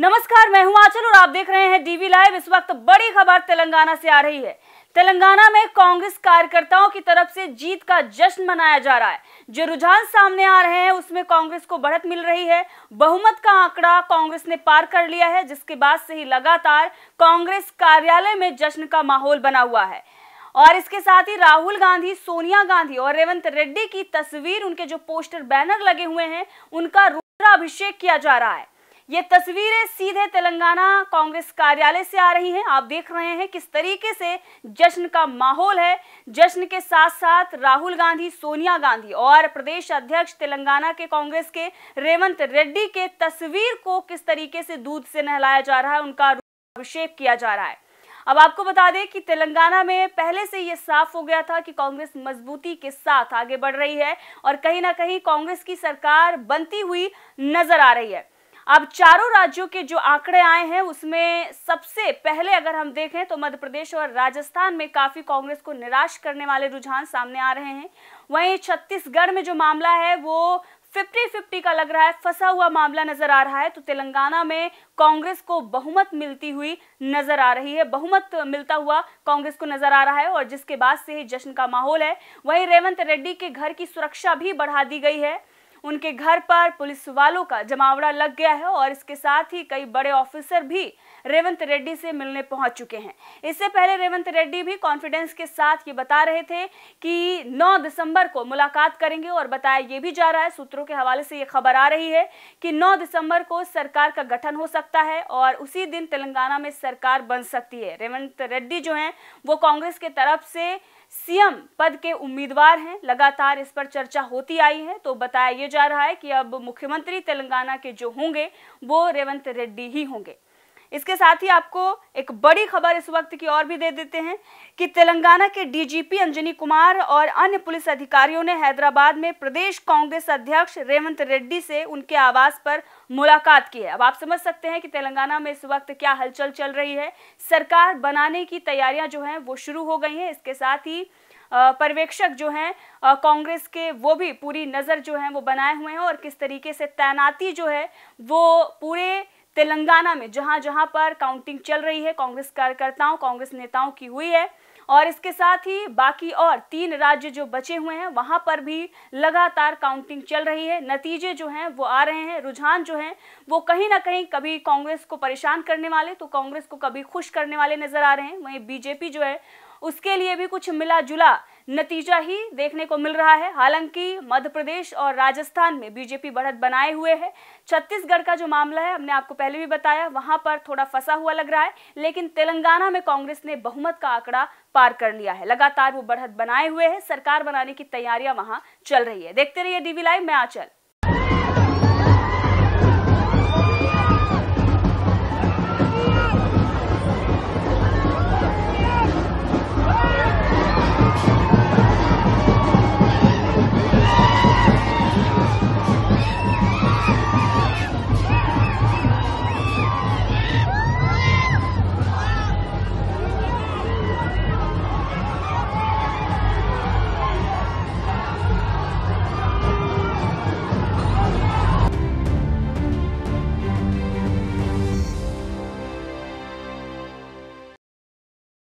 नमस्कार मैं हूं आंचल और आप देख रहे हैं डीवी लाइव इस वक्त बड़ी खबर तेलंगाना से आ रही है तेलंगाना में कांग्रेस कार्यकर्ताओं की तरफ से जीत का जश्न मनाया जा रहा है जो रुझान सामने आ रहे हैं उसमें कांग्रेस को बढ़त मिल रही है बहुमत का आंकड़ा कांग्रेस ने पार कर लिया है जिसके बाद से ही लगातार कांग्रेस कार्यालय में जश्न का माहौल बना हुआ है और इसके साथ ही राहुल गांधी सोनिया गांधी और रेवंत रेड्डी की तस्वीर उनके जो पोस्टर बैनर लगे हुए हैं उनका रुद्राभिषेक किया जा रहा है ये तस्वीरें सीधे तेलंगाना कांग्रेस कार्यालय से आ रही हैं आप देख रहे हैं किस तरीके से जश्न का माहौल है जश्न के साथ साथ राहुल गांधी सोनिया गांधी और प्रदेश अध्यक्ष तेलंगाना के कांग्रेस के रेवंत रेड्डी के तस्वीर को किस तरीके से दूध से नहलाया जा रहा है उनका अभिषेक किया जा रहा है अब आपको बता दें कि तेलंगाना में पहले से ये साफ हो गया था कि कांग्रेस मजबूती के साथ आगे बढ़ रही है और कहीं ना कहीं कांग्रेस की सरकार बनती हुई नजर आ रही है अब चारों राज्यों के जो आंकड़े आए हैं उसमें सबसे पहले अगर हम देखें तो मध्य प्रदेश और राजस्थान में काफ़ी कांग्रेस को निराश करने वाले रुझान सामने आ रहे हैं वहीं छत्तीसगढ़ में जो मामला है वो फिफ्टी फिफ्टी का लग रहा है फंसा हुआ मामला नजर आ रहा है तो तेलंगाना में कांग्रेस को बहुमत मिलती हुई नजर आ रही है बहुमत मिलता हुआ कांग्रेस को नजर आ रहा है और जिसके बाद से ही जश्न का माहौल है वहीं रेवंत रेड्डी के घर की सुरक्षा भी बढ़ा दी गई है उनके घर पर पुलिस वालों का जमावड़ा लग गया है और इसके साथ ही कई बड़े ऑफिसर भी रेवंत रेड्डी से मिलने पहुंच चुके हैं इससे पहले रेवंत रेड्डी भी कॉन्फिडेंस के साथ ये बता रहे थे कि 9 दिसंबर को मुलाकात करेंगे और बताया ये भी जा रहा है सूत्रों के हवाले से ये खबर आ रही है कि 9 दिसंबर को सरकार का गठन हो सकता है और उसी दिन तेलंगाना में सरकार बन सकती है रेवंत रेड्डी जो हैं वो कांग्रेस के तरफ से सीएम पद के उम्मीदवार हैं लगातार इस पर चर्चा होती आई है तो बताया ये जा जा रहा है कि अब मुख्यमंत्री तेलंगाना के जो होंगे वो रेवंत रेड्डी ही होंगे इसके साथ ही आपको एक बड़ी खबर इस वक्त की और भी दे देते हैं कि तेलंगाना के डीजीपी अंजनी कुमार और अन्य पुलिस अधिकारियों ने हैदराबाद में प्रदेश कांग्रेस अध्यक्ष रेवंत रेड्डी से उनके आवास पर मुलाकात की है अब आप समझ सकते हैं कि तेलंगाना में इस वक्त क्या हलचल चल रही है सरकार बनाने की तैयारियां जो हैं वो शुरू हो गई हैं इसके साथ ही पर्यवेक्षक जो हैं कांग्रेस के वो भी पूरी नज़र जो है वो बनाए हुए हैं और किस तरीके से तैनाती जो है वो पूरे तेलंगाना में जहाँ जहाँ पर काउंटिंग चल रही है कांग्रेस कार्यकर्ताओं कांग्रेस नेताओं की हुई है और इसके साथ ही बाकी और तीन राज्य जो बचे हुए हैं वहाँ पर भी लगातार काउंटिंग चल रही है नतीजे जो हैं वो आ रहे हैं रुझान जो हैं वो कहीं ना कहीं कभी कांग्रेस को परेशान करने वाले तो कांग्रेस को कभी खुश करने वाले नज़र आ रहे हैं वहीं बीजेपी जो है उसके लिए भी कुछ मिला जुला नतीजा ही देखने को मिल रहा है हालांकि मध्य प्रदेश और राजस्थान में बीजेपी बढ़त बनाए हुए है छत्तीसगढ़ का जो मामला है हमने आपको पहले भी बताया वहां पर थोड़ा फंसा हुआ लग रहा है लेकिन तेलंगाना में कांग्रेस ने बहुमत का आंकड़ा पार कर लिया है लगातार वो बढ़त बनाए हुए है सरकार बनाने की तैयारियां वहां चल रही है देखते रहिए डीवी लाइव मैं आचल